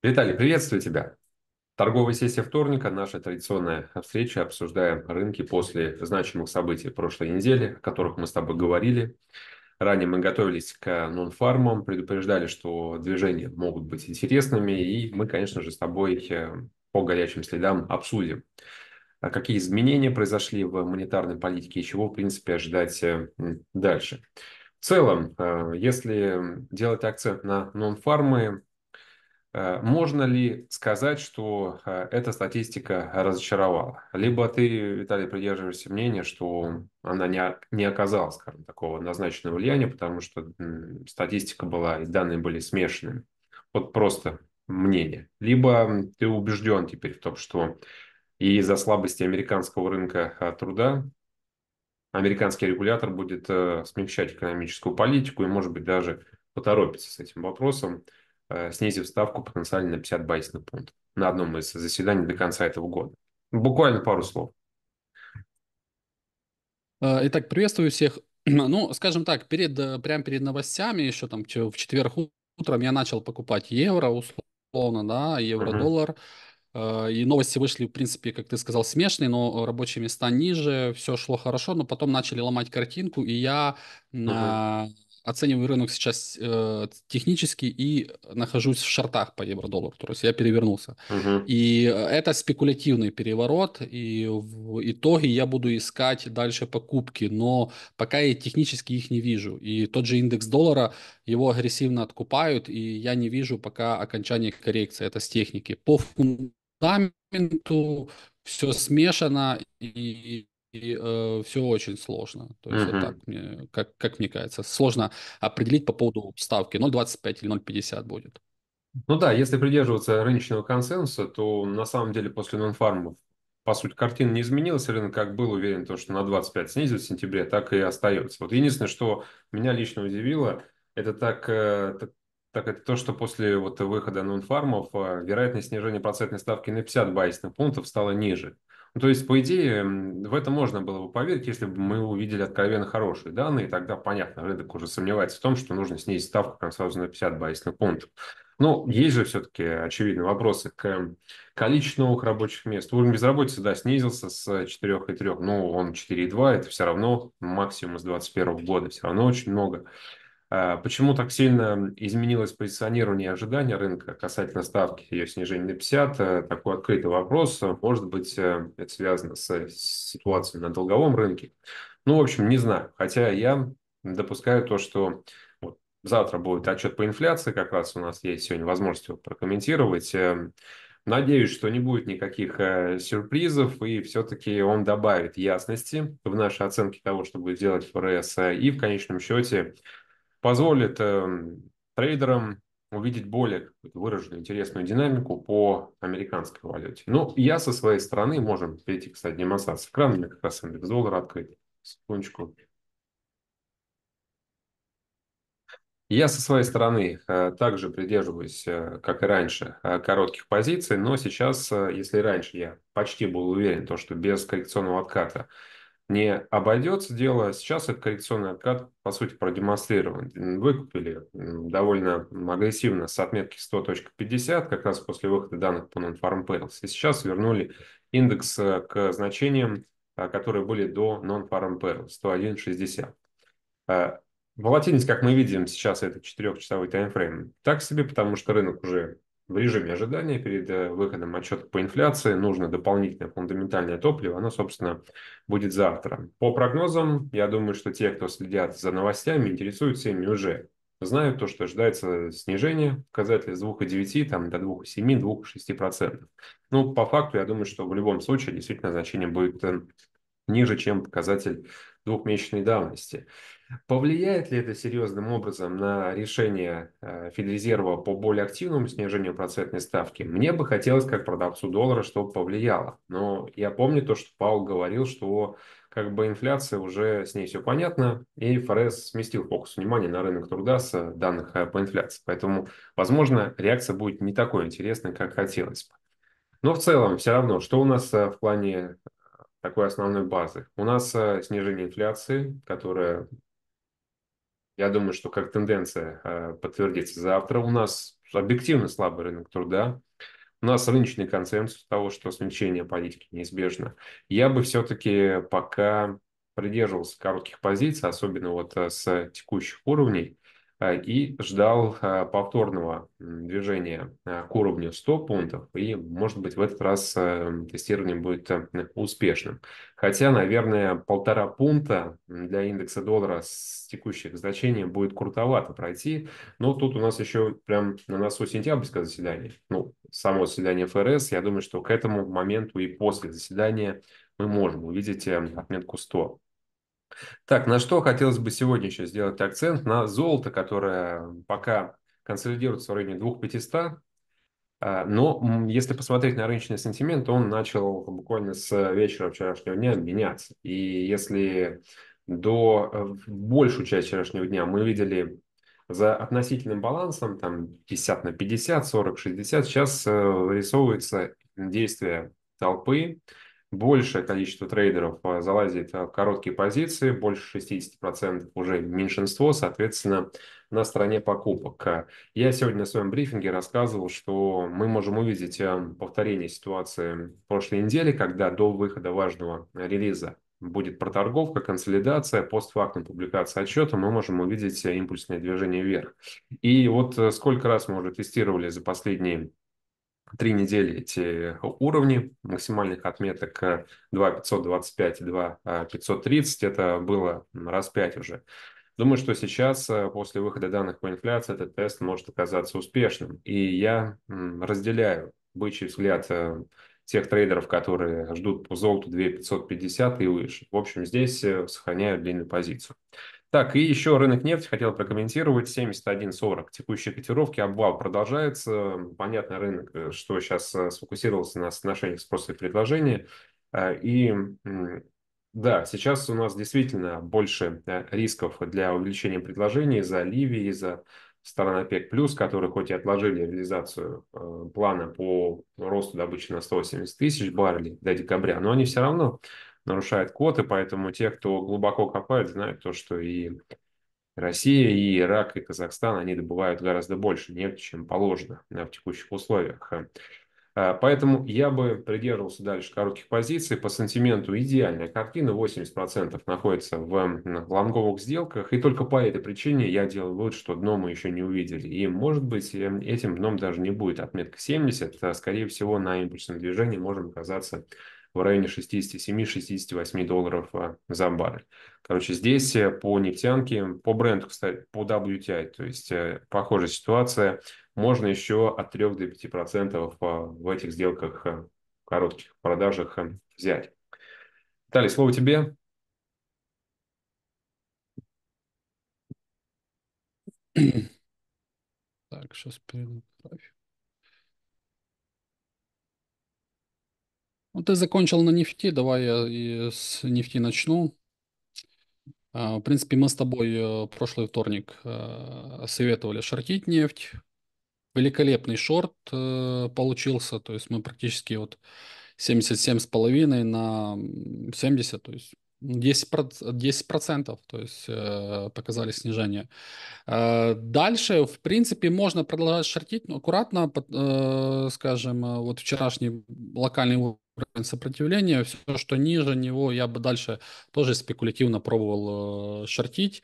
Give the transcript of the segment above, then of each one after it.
Виталий, приветствую тебя. Торговая сессия вторника, наша традиционная встреча, обсуждаем рынки после значимых событий прошлой недели, о которых мы с тобой говорили. Ранее мы готовились к нонфармам, предупреждали, что движения могут быть интересными, и мы, конечно же, с тобой э, по горячим следам обсудим, а какие изменения произошли в монетарной политике и чего, в принципе, ожидать э, дальше. В целом, э, если делать акцент на нонфармы, Э, можно ли сказать, что э, эта статистика разочаровала? Либо ты, Виталий, придерживаешься мнения, что она не, не оказала, скажем, такого однозначного влияния, потому что статистика была, и данные были смешанными. Вот просто мнение. Либо ты убежден теперь в том, что из-за слабости американского рынка э, труда американский регулятор будет смягчать экономическую политику и, может быть, даже поторопится с этим вопросом, Э, снизив ставку потенциально на 50 базисных пунктов на одном из заседаний до конца этого года. Буквально пару слов. А, итак, приветствую всех. Ну, скажем так, перед, э, прямо перед новостями, еще там в четверг утром я начал покупать евро, условно, да, евро-доллар. Uh-huh. И новости вышли, в принципе, как ты сказал, смешные, но рабочие места ниже, все шло хорошо, но потом начали ломать картинку, и я uh-huh оцениваю рынок сейчас э, технически и нахожусь в шортах по евро-доллару, то есть я перевернулся. Угу. И э, это спекулятивный переворот, и в итоге я буду искать дальше покупки, но пока я технически их не вижу. И тот же индекс доллара, его агрессивно откупают, и я не вижу пока окончания коррекции, это с техники. По фундаменту все смешано, и и э, все очень сложно. То есть, mm-hmm. вот так, мне, как, как мне кажется, сложно определить по поводу ставки 0,25 или 0,50 будет. Ну да, если придерживаться рыночного консенсуса, то на самом деле после нонфармов, по сути, картина не изменилась. Рынок как был уверен, то, что на 25 снизит в сентябре, так и остается. Вот единственное, что меня лично удивило, это так, э, так, так это то, что после вот выхода нонфармов э, вероятность снижения процентной ставки на 50 байсных пунктов стала ниже. Ну, то есть, по идее, в это можно было бы поверить, если бы мы увидели откровенно хорошие данные, тогда понятно, рынок уже сомневается в том, что нужно снизить ставку прям сразу на 50 базисных пунктов. Но ну, есть же все-таки, очевидные вопросы к количеству новых рабочих мест. Уровень безработицы, да, снизился с 4,3, но он 4,2, это все равно максимум с 2021 года, все равно очень много. А почему так сильно изменилось позиционирование ожидания рынка касательно ставки ее снижения на 50? Э, такой открытый вопрос. Может быть, э, это связано э, с ситуацией на долговом рынке. Ну, в общем, не знаю. Хотя я допускаю то, что вот завтра будет отчет по инфляции. Как раз у нас есть сегодня возможность его прокомментировать. Эм, надеюсь, что не будет никаких сюрпризов, и все-таки он добавит ясности в нашей оценке того, что будет делать ФРС, и в конечном счете позволит эм, трейдерам увидеть более выраженную интересную динамику по американской валюте. Ну, я со своей стороны, можем перейти, кстати, демонстрация экрана, у как раз индекс доллара открыт, секундочку. Я со своей стороны э, также придерживаюсь, э, как и раньше, э, коротких позиций, но сейчас, если раньше я почти был уверен, то, что без коррекционного отката – не обойдется дело. Сейчас этот коррекционный откат, по сути, продемонстрирован. Выкупили довольно агрессивно с отметки 100.50, как раз после выхода данных по Non-Farm Payrolls. И сейчас вернули индекс э, к значениям, э, которые были до Non-Farm Payrolls, 101.60. Волатильность, как мы видим, сейчас это 4-часовой таймфрейм. Так себе, потому что рынок уже в режиме ожидания перед э, выходом отчета по инфляции нужно дополнительное фундаментальное топливо, оно, собственно, будет завтра. По прогнозам, я думаю, что те, кто следят за новостями, интересуются ими уже. Знают то, что ожидается снижение показателя с 2,9 там, до 2,7-2,6%. Ну, по факту, я думаю, что в любом случае действительно значение будет э, ниже, чем показатель двухмесячной давности. Повлияет ли это серьезным образом на решение э, Федрезерва по более активному снижению процентной ставки? Мне бы хотелось, как продавцу доллара, чтобы повлияло. Но я помню то, что Паул говорил, что как бы инфляция уже с ней все понятно, и ФРС сместил фокус внимания на рынок труда с данных э, по инфляции. Поэтому, возможно, реакция будет не такой интересной, как хотелось бы. Но в целом все равно, что у нас э, в плане такой основной базы? У нас снижение инфляции, которая я думаю, что как тенденция э, подтвердится завтра. У нас объективно слабый рынок труда. У нас рыночный консенсус того, что смягчение политики неизбежно. Я бы все-таки пока придерживался коротких позиций, особенно вот э, с текущих уровней. А, и ждал а, повторного движения а, к уровню 100 пунктов, и, может быть, в этот раз эм, тестирование будет э, успешным. Хотя, наверное, полтора пункта для индекса доллара с текущих значений будет крутовато пройти, но тут у нас еще прям на носу сентябрьское заседание, ну, само заседание ФРС, я думаю, что к этому моменту и после заседания мы можем увидеть эм, отметку 100. Так, на что хотелось бы сегодня еще сделать акцент? На золото, которое пока консолидируется в районе 2500. А, но если посмотреть на рыночный сентимент, он начал буквально с вечера вчерашнего дня меняться. И если до э, большую часть вчерашнего дня мы видели за относительным балансом, там 50 на 50, 40, 60, сейчас э, вырисовывается действие толпы, большее количество трейдеров э, залазит в короткие позиции, больше 60% уже меньшинство, соответственно, на стороне покупок. Я сегодня на своем брифинге рассказывал, что мы можем увидеть э, повторение ситуации прошлой недели, когда до выхода важного релиза будет проторговка, консолидация, постфактум публикация отчета, мы можем увидеть импульсное движение вверх. И вот э, сколько раз мы уже тестировали за последние три недели эти уровни максимальных отметок 2,525 э, и 2,530. Э, Это было раз пять уже. Думаю, что сейчас, э, после выхода данных по инфляции, этот тест может оказаться успешным. И я разделяю бычий взгляд тех трейдеров, которые ждут по золоту 2550 и выше. В общем, здесь сохраняю длинную позицию. Так, и еще рынок нефти хотел прокомментировать. 71.40. Текущие котировки, обвал продолжается. Понятно, рынок, э, что сейчас э, сфокусировался на отношениях спроса и предложения. Э, и да, сейчас у нас действительно больше рисков для увеличения предложений за Ливии, за сторон ОПЕК+, которые хоть и отложили реализацию э, плана по росту добычи на 180 тысяч баррелей до декабря, но они все равно нарушает квоты, поэтому те, кто глубоко копает, знают то, что и Россия, и Ирак, и Казахстан, они добывают гораздо больше нефти, чем положено э, в текущих условиях. Э, а, поэтому я бы придерживался дальше коротких позиций. По сантименту идеальная картина, 80% находится в лонговых сделках, и только по этой причине я делаю вывод, что дно мы еще не увидели. И, может быть, э, этим дном даже не будет отметка 70, скорее всего, на импульсном движении можем оказаться в районе 67-68 долларов а, за баррель. Короче, здесь э, по нефтянке, по бренду, кстати, по WTI, то есть э, похожая ситуация, можно еще от 3 до 5% а, в этих сделках, э, коротких продажах взять. Виталий, слово тебе. Так, сейчас перенаправь. Ну, ты закончил на нефти, давай я и с нефти начну. А, в принципе, мы с тобой э, прошлый вторник э, советовали шортить нефть. Великолепный шорт э, получился, то есть мы практически вот 77,5 на 70, то есть 10 процентов, то есть э, показали снижение. Э, Дальше, в принципе, можно продолжать шортить, но аккуратно, под- э, скажем, вот вчерашний локальный уровень сопротивления. Все, что ниже него, я бы дальше тоже спекулятивно пробовал э, шортить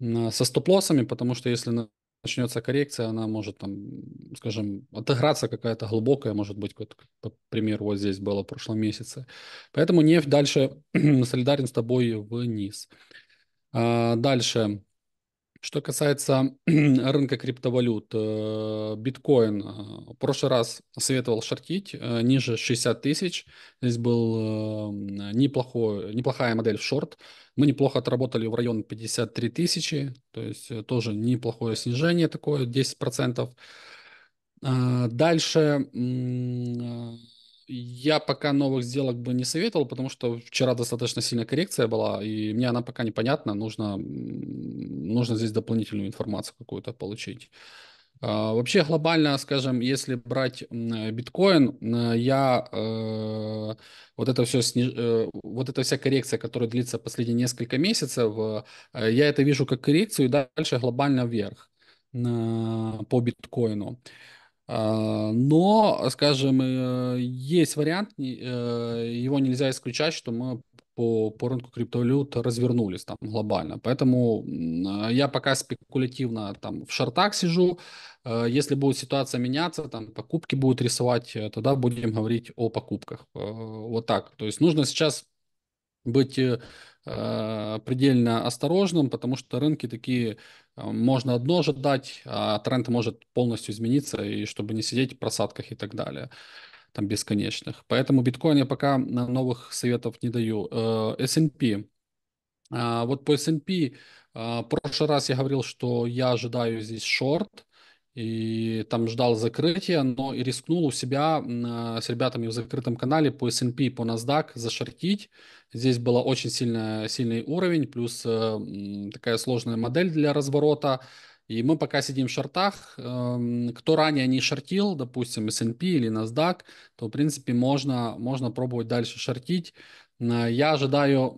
со стоп-лоссами, потому что если начнется коррекция, она может там, скажем, отыграться какая-то глубокая, может быть, вот, по примеру, вот здесь было в прошлом месяце. Поэтому нефть дальше солидарен с тобой вниз. А, дальше. Что касается рынка криптовалют, э, биткоин э, в прошлый раз советовал шортить э, ниже 60 тысяч. Здесь был неплохой, неплохая модель в шорт. Мы неплохо отработали в район 53 тысячи, то есть тоже неплохое снижение такое, 10%. Дальше я пока новых сделок бы не советовал, потому что вчера достаточно сильная коррекция была, и мне она пока непонятна. Нужно, нужно здесь дополнительную информацию какую-то получить. А, вообще глобально, скажем, если брать биткоин, э, я э, вот это все э, вот эта вся коррекция, которая длится последние несколько месяцев, я это вижу как коррекцию и дальше глобально вверх по биткоину. А, но, скажем, э, есть вариант, э, его нельзя исключать, что мы по, по рынку криптовалют развернулись там глобально. Поэтому а, я пока спекулятивно там в шортах сижу. Э, если будет ситуация меняться, там покупки будут рисовать, тогда будем говорить о покупках. Вот так. То есть нужно сейчас быть предельно осторожным, потому что рынки такие Э, можно одно ожидать, а тренд может полностью измениться, и чтобы не сидеть в просадках и так далее, там бесконечных. Поэтому биткоин я пока новых советов не даю. S&P. Э, а, вот по S&P э, в прошлый раз я говорил, что я ожидаю здесь шорт, и там ждал закрытия, но и рискнул у себя а, с ребятами в закрытом канале по S&P, по NASDAQ зашортить. Здесь был очень сильно, сильный уровень, плюс э, такая сложная модель для разворота. И мы пока сидим в шортах. Эм, кто ранее не шортил, допустим, S&P или NASDAQ, то, в принципе, можно, можно пробовать дальше шортить. Э, я ожидаю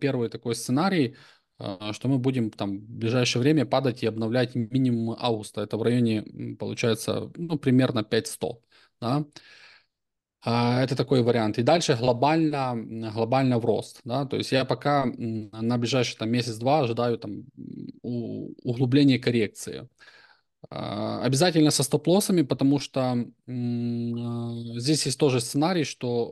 первый такой сценарий – а, что мы будем там в ближайшее время падать и обновлять минимум августа Это в районе, получается, ну, примерно 5100. Да? А, это такой вариант. И дальше глобально, глобально в рост. Да? То есть я пока на ближайший там, месяц-два ожидаю там, углубления коррекции. А, обязательно со стоп-лоссами, потому что а, здесь есть тоже сценарий, что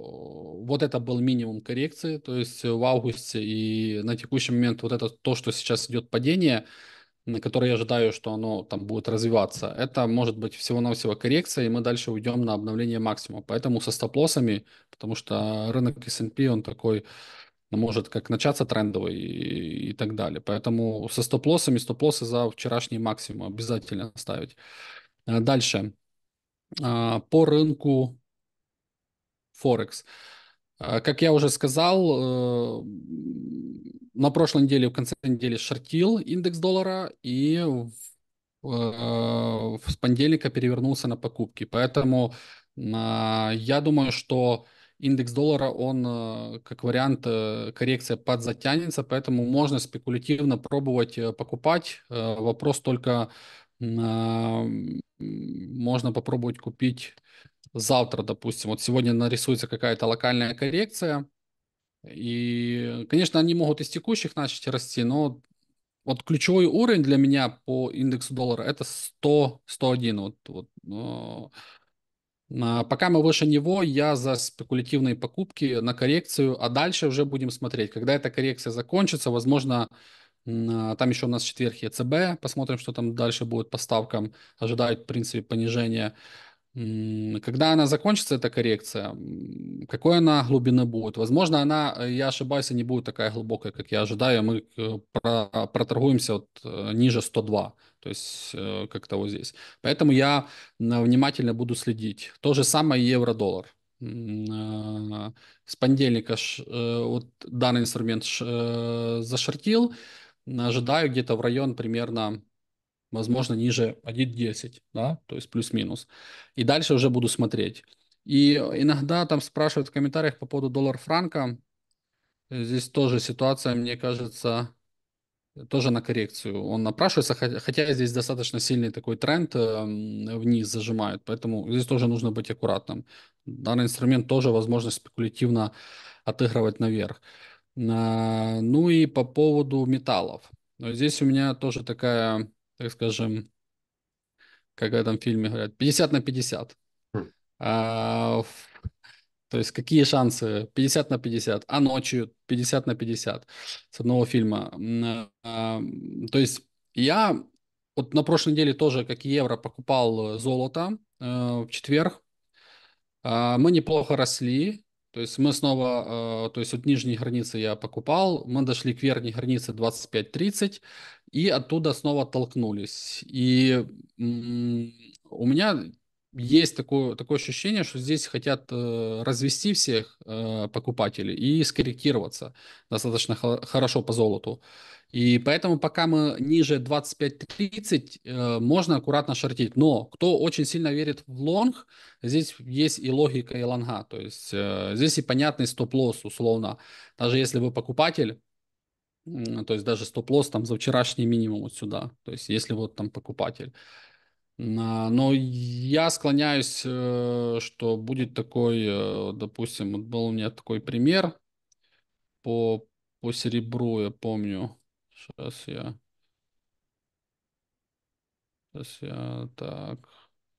вот это был минимум коррекции, то есть в августе и на текущий момент вот это то, что сейчас идет падение, на которое я ожидаю, что оно там будет развиваться, это может быть всего-навсего коррекция, и мы дальше уйдем на обновление максимума. Поэтому со стоп-лоссами, потому что рынок S&P, он такой, может как начаться трендовый и, и так далее. Поэтому со стоп-лоссами, стоп-лоссы за вчерашний максимум обязательно ставить. Э, дальше. А, по рынку Форекс. Э, как я уже сказал, э, на прошлой неделе, в конце недели шортил индекс доллара, и в, с понедельника перевернулся на покупки. Поэтому я думаю, что индекс доллара, он э, как вариант э, коррекция подзатянется, поэтому можно спекулятивно пробовать э, покупать. Вопрос только можно попробовать купить завтра, допустим. Вот сегодня нарисуется какая-то локальная коррекция, и, конечно, они могут из текущих начать расти, но вот ключевой уровень для меня по индексу доллара это 100-101. Вот, вот, а, пока мы выше него, я за спекулятивные покупки на коррекцию, а дальше уже будем смотреть. Когда эта коррекция закончится, возможно, а, там еще у нас в четверг ЕЦБ, посмотрим, что там дальше будет по ставкам, ожидают, в принципе, понижение. Когда она закончится, эта коррекция, какой она глубины будет? Возможно, она, э, я ошибаюсь, не будет такая глубокая, как я ожидаю. Мы э, а, проторгуемся вот э, ниже 102, то есть как-то вот здесь. Поэтому я внимательно буду следить. То же самое евро-доллар. А, с понедельника вот данный инструмент зашортил. Ожидаю где-то в район примерно возможно, ниже 1.10, да, то есть плюс-минус. И дальше уже буду смотреть. И иногда там спрашивают в комментариях по поводу доллар-франка. Здесь тоже ситуация, мне кажется, тоже на коррекцию. Он напрашивается, хотя здесь достаточно сильный такой тренд эм, вниз зажимает, поэтому здесь тоже нужно быть аккуратным. Данный инструмент тоже возможно спекулятивно отыгрывать наверх. Э, ну и по поводу металлов. Но Здесь у меня тоже такая так скажем, как в этом фильме говорят, 50 на 50. Хм. А, то есть какие шансы? 50 на 50, а ночью 50 на 50 с одного фильма. А, то есть я вот на прошлой неделе тоже, как и евро, покупал э, золото э, в четверг. Э, мы неплохо росли. То есть мы снова, э, то есть от нижней границы я покупал, мы дошли к верхней границе 25-30 и оттуда снова толкнулись. И у меня есть такое, такое ощущение, что здесь хотят э, развести всех э, покупателей и скорректироваться достаточно хо- хорошо по золоту. И поэтому пока мы ниже 25-30, э, можно аккуратно шортить. Но кто очень сильно верит в лонг, здесь есть и логика, и лонга. То есть э, здесь и понятный стоп-лосс условно. Даже если вы покупатель, то есть даже стоп-лосс там за вчерашний минимум вот сюда. То есть если вот там покупатель. А, но я склоняюсь, э, что будет такой, э, допустим, вот был у меня такой пример по, по серебру, я помню. Сейчас я... Сейчас я... Так,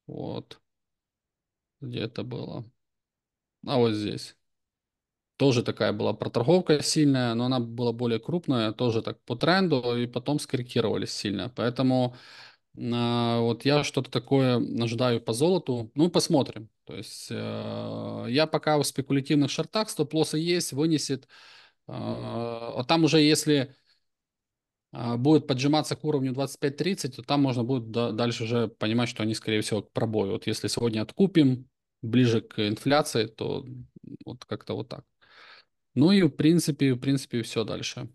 вот. Где это было? А вот здесь. Тоже такая была проторговка сильная, но она была более крупная, тоже так по тренду, и потом скорректировались сильно. Поэтому а, вот я что-то такое ожидаю по золоту. Ну, посмотрим. То есть э, я пока в спекулятивных шортах стоп-лосса есть, вынесет. А, а там уже если а, будет поджиматься к уровню 25-30, то там можно будет дальше уже понимать, что они, скорее всего, к пробою. Вот если сегодня откупим ближе к инфляции, то вот как-то вот так. Ну и в принципе, в принципе, все дальше.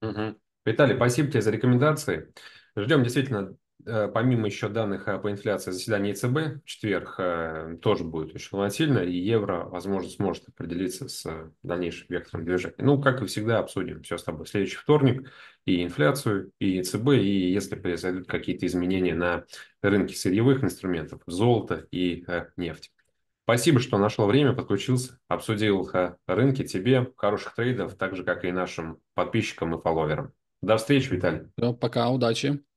Угу. Виталий, спасибо тебе за рекомендации. Ждем действительно Э, помимо еще данных э, по инфляции, заседание ЦБ в четверг э, тоже будет очень волатильно, и евро, возможно, сможет определиться с дальнейшим вектором движения. Ну, как и всегда, обсудим все с тобой следующий вторник, и инфляцию, и ЦБ и если произойдут какие-то изменения на рынке сырьевых инструментов, золота и нефти. Спасибо, что нашел время, подключился, обсудил рынки. Тебе хороших трейдов, так же, как и нашим подписчикам и фолловерам. До встречи, Виталий. Да, ну, пока, удачи.